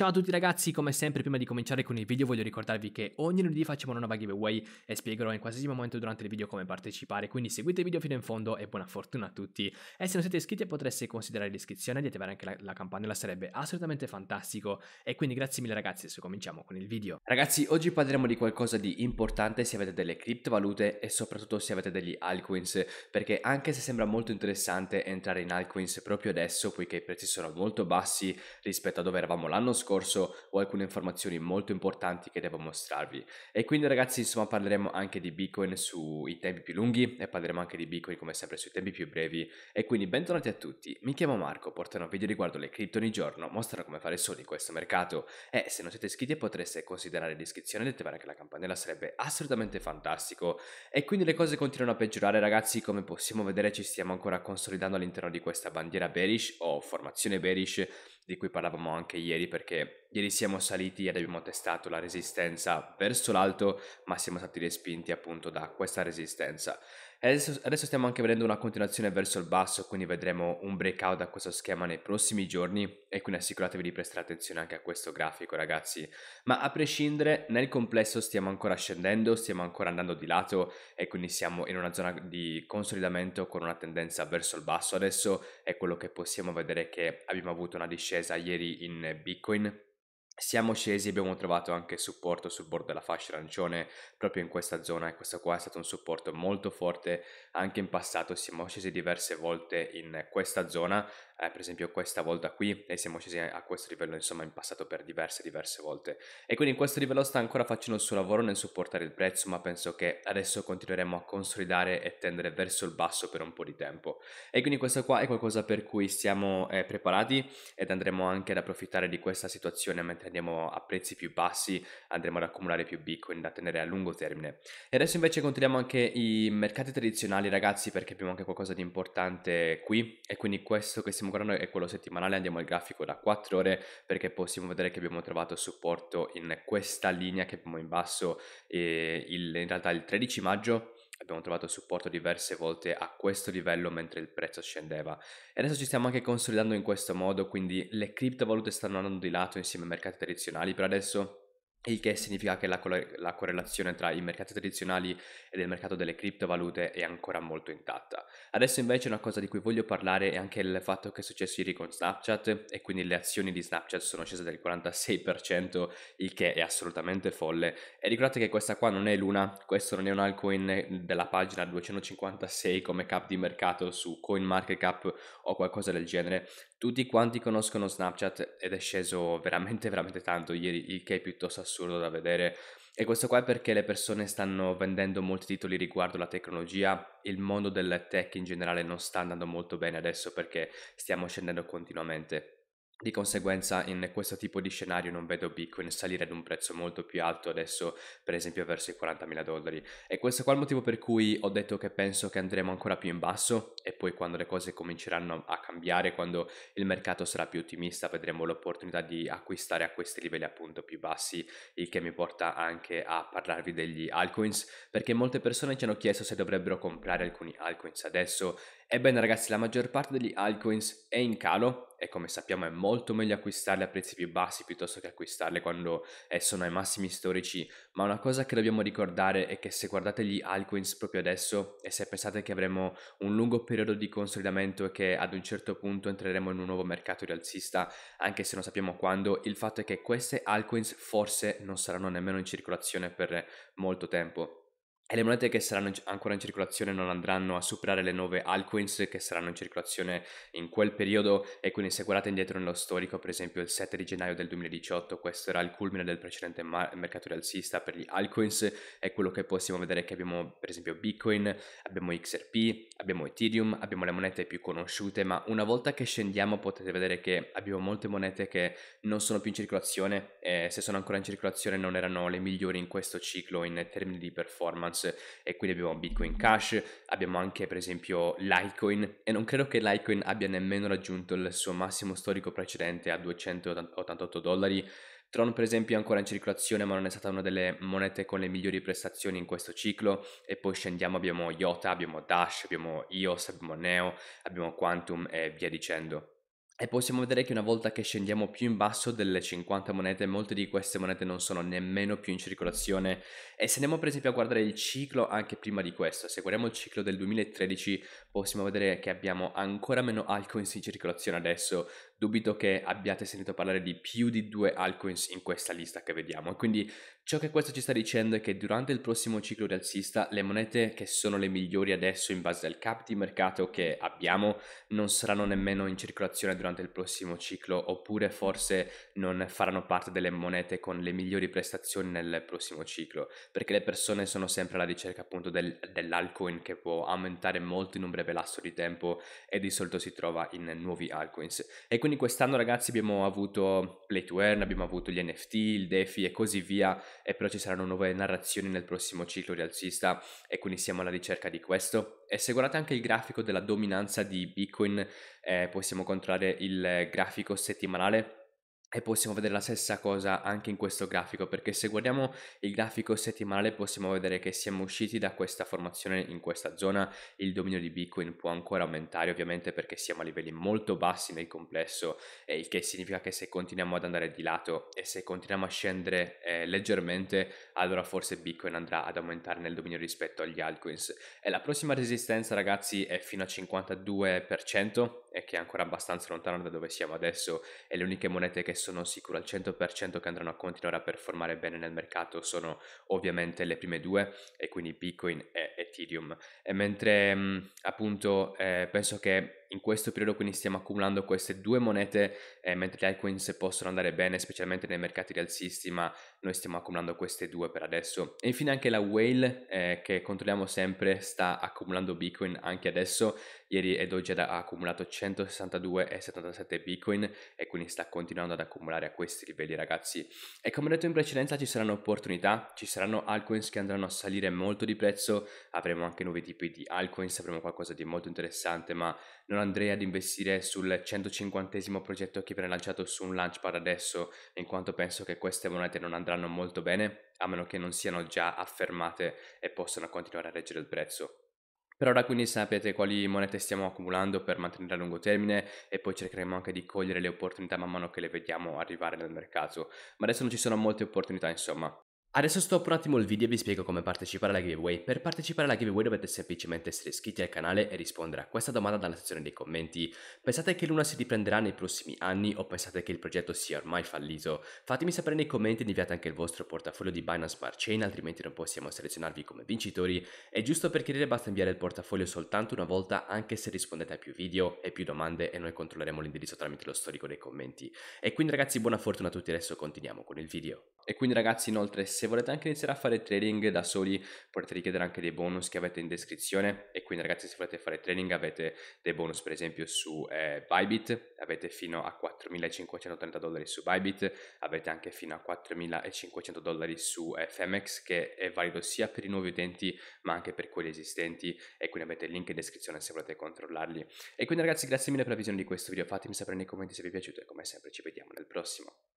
Ciao a tutti ragazzi, come sempre prima di cominciare con il video voglio ricordarvi che ogni lunedì facciamo una nuova giveaway e spiegherò in qualsiasi momento durante il video come partecipare, quindi seguite il video fino in fondo e buona fortuna a tutti. E se non siete iscritti potreste considerare l'iscrizione e di attivare anche la, la, campanella, sarebbe assolutamente fantastico. E quindi grazie mille ragazzi, adesso cominciamo con il video. Ragazzi, oggi parleremo di qualcosa di importante se avete delle criptovalute e soprattutto se avete degli altcoins, perché anche se sembra molto interessante entrare in altcoins proprio adesso, poiché i prezzi sono molto bassi rispetto a dove eravamo l'anno scorso, scorso ho alcune informazioni molto importanti che devo mostrarvi. E quindi ragazzi insomma parleremo anche di Bitcoin sui tempi più lunghi e parleremo anche di Bitcoin come sempre sui tempi più brevi. E quindi bentornati a tutti, mi chiamo Marco, porterò video riguardo le cripto ogni giorno, mostrerò come fare soldi in questo mercato e se non siete iscritti potreste considerare l'iscrizione e attivare anche la campanella, sarebbe assolutamente fantastico. E quindi le cose continuano a peggiorare ragazzi, come possiamo vedere ci stiamo ancora consolidando all'interno di questa bandiera bearish o formazione bearish di cui parlavamo anche ieri perché ieri siamo saliti ed abbiamo testato la resistenza verso l'alto ma siamo stati respinti appunto da questa resistenza. Adesso, adesso, stiamo anche vedendo una continuazione verso il basso, quindi vedremo un breakout a questo schema nei prossimi giorni e quindi assicuratevi di prestare attenzione anche a questo grafico ragazzi. Ma a prescindere, nel complesso stiamo ancora scendendo, stiamo ancora andando di lato e quindi siamo in una zona di consolidamento con una tendenza verso il basso. Adesso è quello che possiamo vedere che abbiamo avuto una discesa ieri in Bitcoin siamo scesi e abbiamo trovato anche supporto sul bordo della fascia arancione proprio in questa zona e questo qua è stato un supporto molto forte anche in passato siamo scesi diverse volte in questa zona eh, per esempio questa volta qui e siamo scesi a questo livello insomma in passato per diverse diverse volte e quindi in questo livello sta ancora facendo il suo lavoro nel supportare il prezzo ma penso che adesso continueremo a consolidare e tendere verso il basso per un po' di tempo e quindi questo qua è qualcosa per cui siamo eh, preparati ed andremo anche ad approfittare di questa situazione mentre andiamo a prezzi più bassi andremo ad accumulare più bitcoin da tenere a lungo termine. E adesso invece controlliamo anche i mercati tradizionali ragazzi perché abbiamo anche qualcosa di importante qui e quindi questo che stiamo guardando è quello settimanale, andiamo al grafico da 4 ore perché possiamo vedere che abbiamo trovato supporto in questa linea che abbiamo in basso eh, il, in realtà il 13 maggio abbiamo trovato supporto diverse volte a questo livello mentre il prezzo scendeva. E adesso ci stiamo anche consolidando in questo modo, quindi le criptovalute stanno andando di lato insieme ai mercati tradizionali per adesso il che significa che la, la, correlazione tra i mercati tradizionali e il mercato delle criptovalute è ancora molto intatta. Adesso invece una cosa di cui voglio parlare è anche il fatto che è successo ieri con Snapchat e quindi le azioni di Snapchat sono scese del 46%, il che è assolutamente folle. E ricordate che questa qua non è l'una, questo non è un altcoin della pagina 256 come cap di mercato su CoinMarketCap o qualcosa del genere. Tutti quanti conoscono Snapchat ed è sceso veramente veramente tanto ieri, il che è piuttosto assurdo assurdo da vedere. E questo qua è perché le persone stanno vendendo molti titoli riguardo la tecnologia, il mondo delle tech in generale non sta andando molto bene adesso perché stiamo scendendo continuamente. Di conseguenza in questo tipo di scenario non vedo Bitcoin salire ad un prezzo molto più alto adesso, per esempio verso i 40.000 dollari. E questo qua è il motivo per cui ho detto che penso che andremo ancora più in basso e poi quando le cose cominceranno a cambiare, quando il mercato sarà più ottimista, vedremo l'opportunità di acquistare a questi livelli appunto più bassi, il che mi porta anche a parlarvi degli altcoins, perché molte persone ci hanno chiesto se dovrebbero comprare alcuni altcoins adesso Ebbene ragazzi, la maggior parte degli altcoins è in calo e come sappiamo è molto meglio acquistarle a prezzi più bassi piuttosto che acquistarle quando eh, sono ai massimi storici, ma una cosa che dobbiamo ricordare è che se guardate gli altcoins proprio adesso e se pensate che avremo un lungo periodo di consolidamento e che ad un certo punto entreremo in un nuovo mercato rialzista, anche se non sappiamo quando, il fatto è che queste altcoins forse non saranno nemmeno in circolazione per molto tempo e le monete che saranno ancora in circolazione non andranno a superare le nuove altcoins che saranno in circolazione in quel periodo e quindi se guardate indietro nello storico per esempio il 7 di gennaio del 2018 questo era il culmine del precedente mar- mercato rialzista per gli altcoins e quello che possiamo vedere è che abbiamo per esempio Bitcoin, abbiamo XRP, abbiamo Ethereum, abbiamo le monete più conosciute ma una volta che scendiamo potete vedere che abbiamo molte monete che non sono più in circolazione e se sono ancora in circolazione non erano le migliori in questo ciclo in termini di performance Binance e quindi abbiamo Bitcoin Cash, abbiamo anche per esempio Litecoin e non credo che Litecoin abbia nemmeno raggiunto il suo massimo storico precedente a 288 dollari. Tron per esempio è ancora in circolazione ma non è stata una delle monete con le migliori prestazioni in questo ciclo e poi scendiamo abbiamo IOTA, abbiamo Dash, abbiamo IOS, abbiamo Neo, abbiamo Quantum e via dicendo. E possiamo vedere che una volta che scendiamo più in basso delle 50 monete, molte di queste monete non sono nemmeno più in circolazione. E se andiamo per esempio a guardare il ciclo anche prima di questo, se guardiamo il ciclo del 2013 possiamo vedere che abbiamo ancora meno altcoins in circolazione adesso, dubito che abbiate sentito parlare di più di due altcoins in questa lista che vediamo. quindi ciò che questo ci sta dicendo è che durante il prossimo ciclo rialzista le monete che sono le migliori adesso in base al cap di mercato che abbiamo non saranno nemmeno in circolazione durante il prossimo ciclo oppure forse non faranno parte delle monete con le migliori prestazioni nel prossimo ciclo perché le persone sono sempre alla ricerca appunto del, dell'alcoin che può aumentare molto in un breve lasso di tempo e di solito si trova in nuovi altcoins. E quindi quindi quest'anno ragazzi abbiamo avuto Play to Earn, abbiamo avuto gli NFT, il DeFi e così via, e però ci saranno nuove narrazioni nel prossimo ciclo rialzista e quindi siamo alla ricerca di questo. E se guardate anche il grafico della dominanza di Bitcoin, eh, possiamo controllare il eh, grafico settimanale e possiamo vedere la stessa cosa anche in questo grafico, perché se guardiamo il grafico settimanale possiamo vedere che siamo usciti da questa formazione in questa zona, il dominio di Bitcoin può ancora aumentare ovviamente perché siamo a livelli molto bassi nel complesso, eh, il che significa che se continuiamo ad andare di lato e se continuiamo a scendere eh, leggermente, allora forse Bitcoin andrà ad aumentare nel dominio rispetto agli altcoins. E la prossima resistenza ragazzi è fino a 52%, e che è ancora abbastanza lontano da dove siamo adesso e le uniche monete che sono sicuro al 100% che andranno a continuare a performare bene nel mercato sono ovviamente le prime due e quindi Bitcoin e Ethereum. E mentre appunto eh, penso che in questo periodo quindi stiamo accumulando queste due monete, eh, mentre le altcoins possono andare bene, specialmente nei mercati rialzisti, ma noi stiamo accumulando queste due per adesso. E infine anche la Whale, eh, che controlliamo sempre, sta accumulando Bitcoin anche adesso. Ieri ed oggi ha accumulato 162,77 Bitcoin e quindi sta continuando ad accumulare a questi livelli, ragazzi. E come detto in precedenza ci saranno opportunità, ci saranno altcoins che andranno a salire molto di prezzo, avremo anche nuovi tipi di altcoins, avremo qualcosa di molto interessante, ma non andrei ad investire sul 150 progetto che viene lanciato su un launchpad adesso, in quanto penso che queste monete non andranno molto bene, a meno che non siano già affermate e possano continuare a reggere il prezzo. Per ora quindi sapete quali monete stiamo accumulando per mantenere a lungo termine e poi cercheremo anche di cogliere le opportunità man mano che le vediamo arrivare nel mercato. Ma adesso non ci sono molte opportunità insomma. Adesso stoppo un attimo il video e vi spiego come partecipare alla giveaway. Per partecipare alla giveaway dovete semplicemente essere iscritti al canale e rispondere a questa domanda dalla sezione dei commenti. Pensate che Luna si riprenderà nei prossimi anni o pensate che il progetto sia ormai fallito? Fatemi sapere nei commenti e inviate anche il vostro portafoglio di Binance Smart Chain, altrimenti non possiamo selezionarvi come vincitori. E giusto per chiarire basta inviare il portafoglio soltanto una volta anche se rispondete a più video e più domande e noi controlleremo l'indirizzo tramite lo storico dei commenti. E quindi ragazzi buona fortuna a tutti, adesso continuiamo con il video. E quindi ragazzi inoltre se volete anche iniziare a fare trading da soli potete richiedere anche dei bonus che avete in descrizione e quindi ragazzi se volete fare trading avete dei bonus per esempio su eh, Bybit, avete fino a 4.530 dollari su Bybit, avete anche fino a 4.500 dollari su eh, Femex che è valido sia per i nuovi utenti ma anche per quelli esistenti e quindi avete il link in descrizione se volete controllarli. E quindi ragazzi grazie mille per la visione di questo video, fatemi sapere nei commenti se vi è piaciuto e come sempre ci vediamo nel prossimo.